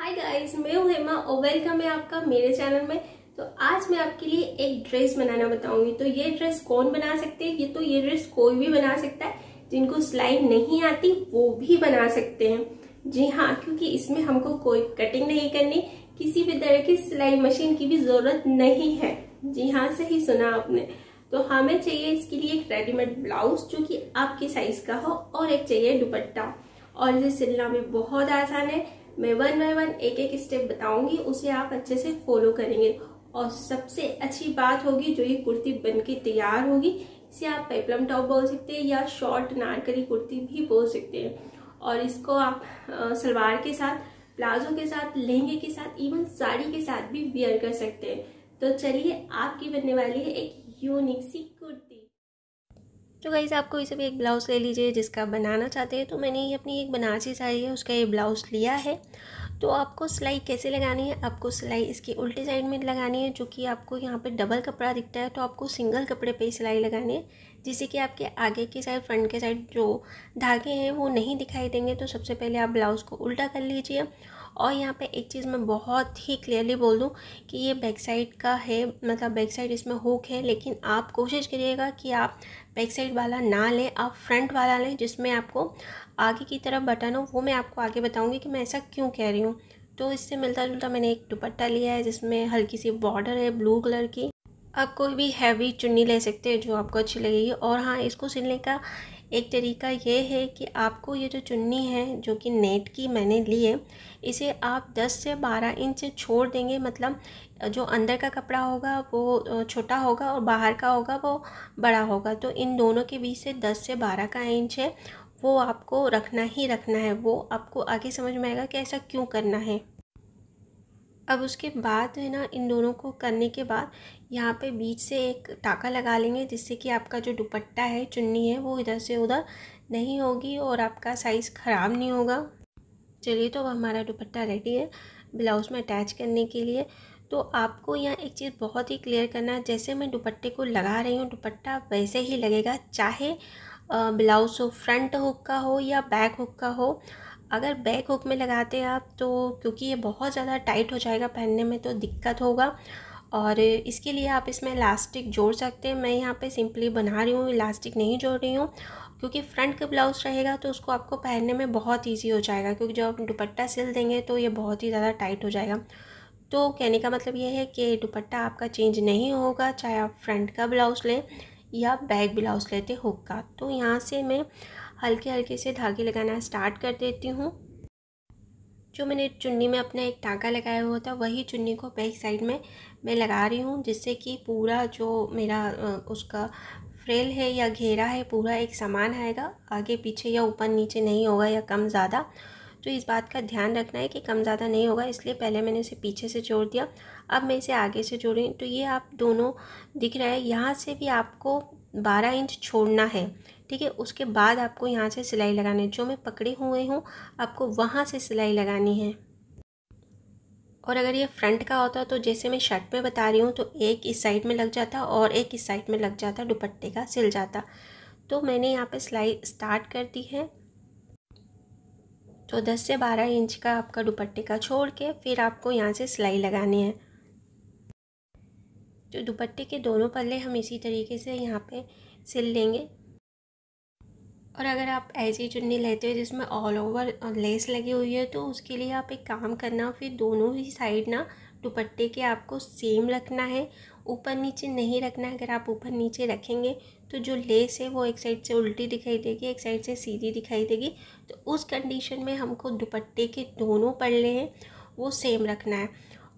hi guys मैं हूँ हेमा और वेलकम है आपका मेरे चैनल में तो आज मैं आपके लिए एक ड्रेस बनाना बताऊंगी तो ये ड्रेस कौन बना सकते हैं ये तो ये ड्रेस कोई भी बना सकता है जिनको सिलाई नहीं आती वो भी बना सकते हैं जी हाँ क्योंकि इसमें हमको कोई कटिंग नहीं करनी किसी भी तरह की सिलाई मशीन की भी जरूरत नहीं है जी हाँ सही सुना आपने तो हमें चाहिए इसके लिए एक रेडीमेड ब्लाउज जो कि आपके साइज का हो और एक चाहिए दुपट्टा और ये सिलना भी बहुत आसान है मैं वन बाय वन एक एक स्टेप बताऊंगी उसे आप अच्छे से फॉलो करेंगे और सबसे अच्छी बात होगी जो ये कुर्ती बन के तैयार होगी इसे आप पेपलम टॉप बोल सकते हैं या शॉर्ट नारकली कुर्ती भी बोल सकते हैं और इसको आप सलवार के साथ प्लाजो के साथ लहंगे के साथ इवन साड़ी के साथ भी वेयर कर सकते हैं तो चलिए आपकी बनने वाली है एक यूनिक सी कुर्ती तो गाइज़ आपको इसे भी एक ब्लाउज़ ले लीजिए जिसका बनाना चाहते हैं तो मैंने ये अपनी एक बनारसी साड़ी है उसका ये ब्लाउज़ लिया है तो आपको सिलाई कैसे लगानी है आपको सिलाई इसके उल्टी साइड में लगानी है जो कि आपको यहाँ पे डबल कपड़ा दिखता है तो आपको सिंगल कपड़े पे ही सिलाई लगानी है जिससे कि आपके आगे की साइड फ्रंट के साइड जो धागे हैं वो नहीं दिखाई देंगे तो सबसे पहले आप ब्लाउज़ को उल्टा कर लीजिए और यहाँ पे एक चीज़ मैं बहुत ही क्लियरली बोल दूँ कि ये बैक साइड का है मतलब बैक साइड इसमें हुक है लेकिन आप कोशिश करिएगा कि आप बैक साइड वाला ना लें आप फ्रंट वाला लें जिसमें आपको आगे की तरफ बटन हो वो मैं आपको आगे बताऊँगी कि मैं ऐसा क्यों कह रही हूँ तो इससे मिलता जुलता मैंने एक दुपट्टा लिया है जिसमें हल्की सी बॉर्डर है ब्लू कलर की आप कोई भी हैवी चुन्नी ले सकते हैं जो आपको अच्छी लगेगी और हाँ इसको सिलने का एक तरीका ये है कि आपको ये जो चुन्नी है जो कि नेट की मैंने ली है इसे आप 10 से 12 इंच छोड़ देंगे मतलब जो अंदर का कपड़ा होगा वो छोटा होगा और बाहर का होगा वो बड़ा होगा तो इन दोनों के बीच से 10 से 12 का इंच है वो आपको रखना ही रखना है वो आपको आगे समझ में आएगा कि ऐसा क्यों करना है अब उसके बाद है ना इन दोनों को करने के बाद यहाँ पे बीच से एक टाका लगा लेंगे जिससे कि आपका जो दुपट्टा है चुन्नी है वो इधर से उधर नहीं होगी और आपका साइज़ ख़राब नहीं होगा चलिए तो अब हमारा दुपट्टा रेडी है ब्लाउज़ में अटैच करने के लिए तो आपको यहाँ एक चीज़ बहुत ही क्लियर करना है जैसे मैं दुपट्टे को लगा रही हूँ दुपट्टा वैसे ही लगेगा चाहे ब्लाउज़ हो फ्रंट हुक का हो या बैक हुक का हो अगर बैक हुक में लगाते आप तो क्योंकि ये बहुत ज़्यादा टाइट हो जाएगा पहनने में तो दिक्कत होगा और इसके लिए आप इसमें इलास्टिक जोड़ सकते हैं मैं यहाँ पे सिंपली बना रही हूँ इलास्टिक नहीं जोड़ रही हूँ क्योंकि फ्रंट का ब्लाउज रहेगा तो उसको आपको पहनने में बहुत ईजी हो जाएगा क्योंकि जब आप दुपट्टा सिल देंगे तो ये बहुत ही ज़्यादा टाइट हो जाएगा तो कहने का मतलब ये है कि दुपट्टा आपका चेंज नहीं होगा चाहे आप फ्रंट का ब्लाउज लें या बैक ब्लाउज लेते हुक का तो यहाँ से मैं हल्के हल्के से धागे लगाना स्टार्ट कर देती हूँ जो मैंने चुन्नी में अपना एक टाँका लगाया हुआ था वही चुन्नी को बैक साइड में मैं लगा रही हूँ जिससे कि पूरा जो मेरा उसका फ्रेल है या घेरा है पूरा एक समान आएगा आगे पीछे या ऊपर नीचे नहीं होगा या कम ज़्यादा तो इस बात का ध्यान रखना है कि कम ज़्यादा नहीं होगा इसलिए पहले मैंने इसे पीछे से जोड़ दिया अब मैं इसे आगे से जोड़ रही तो ये आप दोनों दिख रहा है यहाँ से भी आपको बारह इंच छोड़ना है ठीक है उसके बाद आपको यहाँ से सिलाई लगानी है जो मैं पकड़े हुए हूँ आपको वहाँ से सिलाई लगानी है और अगर ये फ्रंट का होता तो जैसे मैं शर्ट में बता रही हूँ तो एक इस साइड में लग जाता और एक इस साइड में लग जाता दुपट्टे का सिल जाता तो मैंने यहाँ पे सिलाई स्टार्ट कर दी है तो 10 से 12 इंच का आपका दुपट्टे का छोड़ के फिर आपको यहाँ से सिलाई लगानी है जो दुपट्टे के दोनों पल्ले हम इसी तरीके से यहाँ पे सिल लेंगे और अगर आप ऐसी चुन्नी लेते हो जिसमें ऑल ओवर लेस लगी हुई है तो उसके लिए आप एक काम करना फिर दोनों ही साइड ना दुपट्टे के आपको सेम रखना है ऊपर नीचे नहीं रखना है अगर आप ऊपर नीचे रखेंगे तो जो लेस है वो एक साइड से उल्टी दिखाई देगी एक साइड से सीधी दिखाई देगी तो उस कंडीशन में हमको दुपट्टे के दोनों पल्ले हैं वो सेम रखना है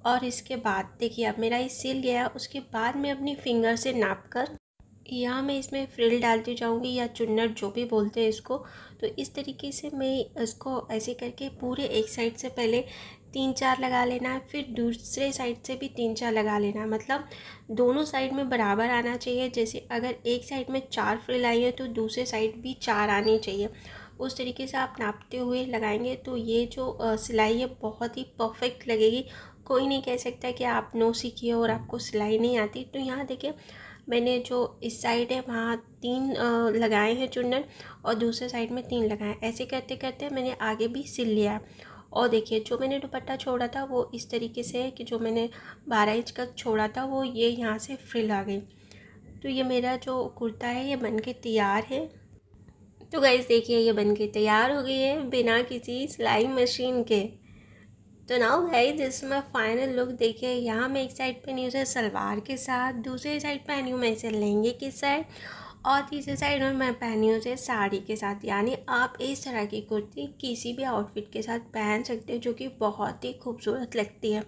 और इसके बाद देखिए अब मेरा ये सिल गया उसके बाद मैं अपनी फिंगर से नाप कर यहाँ मैं इसमें फ्रिल डालती जाऊँगी या चुन्नट जो भी बोलते हैं इसको तो इस तरीके से मैं इसको ऐसे करके पूरे एक साइड से पहले तीन चार लगा लेना है फिर दूसरे साइड से भी तीन चार लगा लेना है मतलब दोनों साइड में बराबर आना चाहिए जैसे अगर एक साइड में चार फ्रिल आई है तो दूसरे साइड भी चार आनी चाहिए उस तरीके से आप नापते हुए लगाएंगे तो ये जो सिलाई है बहुत ही परफेक्ट लगेगी कोई नहीं कह सकता कि आप नो सीखिए और आपको सिलाई नहीं आती तो यहाँ देखिए मैंने जो इस साइड है वहाँ तीन लगाए हैं चुनर और दूसरे साइड में तीन लगाए ऐसे करते करते मैंने आगे भी सिल लिया और देखिए जो मैंने दुपट्टा छोड़ा था वो इस तरीके से है कि जो मैंने बारह इंच का छोड़ा था वो ये यहाँ से फ्रिल आ गई तो ये मेरा जो कुर्ता है ये बन के तैयार है तो गैस देखिए ये बन के तैयार हो गई है बिना किसी सिलाई मशीन के तो नाउ गाइज इसमें फाइनल लुक देखिए यहाँ मैं एक साइड पहनी उसे सलवार के साथ दूसरी साइड पहनी हूँ मैं इसे लहंगे के साइड और तीसरे साइड में मैं पहनी हूँ साड़ी के साथ यानी आप इस तरह की कुर्ती किसी भी आउटफिट के साथ पहन सकते हैं जो कि बहुत ही खूबसूरत लगती है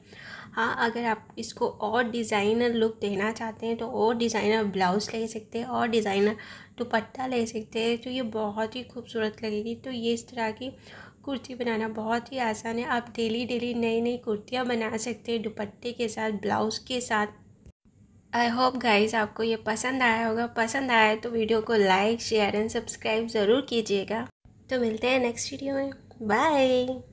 हाँ अगर आप इसको और डिज़ाइनर लुक देना चाहते हैं तो और डिज़ाइनर ब्लाउज़ ले सकते हैं और डिज़ाइनर दुपट्टा ले सकते हैं तो ये बहुत ही खूबसूरत लगेगी तो ये इस तरह की कुर्ती बनाना बहुत ही आसान है आप डेली डेली नई नई कुर्तियाँ बना सकते हैं दुपट्टे के साथ ब्लाउज़ के साथ आई होप गाइज आपको ये पसंद आया होगा पसंद आया तो वीडियो को लाइक शेयर एंड सब्सक्राइब ज़रूर कीजिएगा तो मिलते हैं नेक्स्ट वीडियो में बाय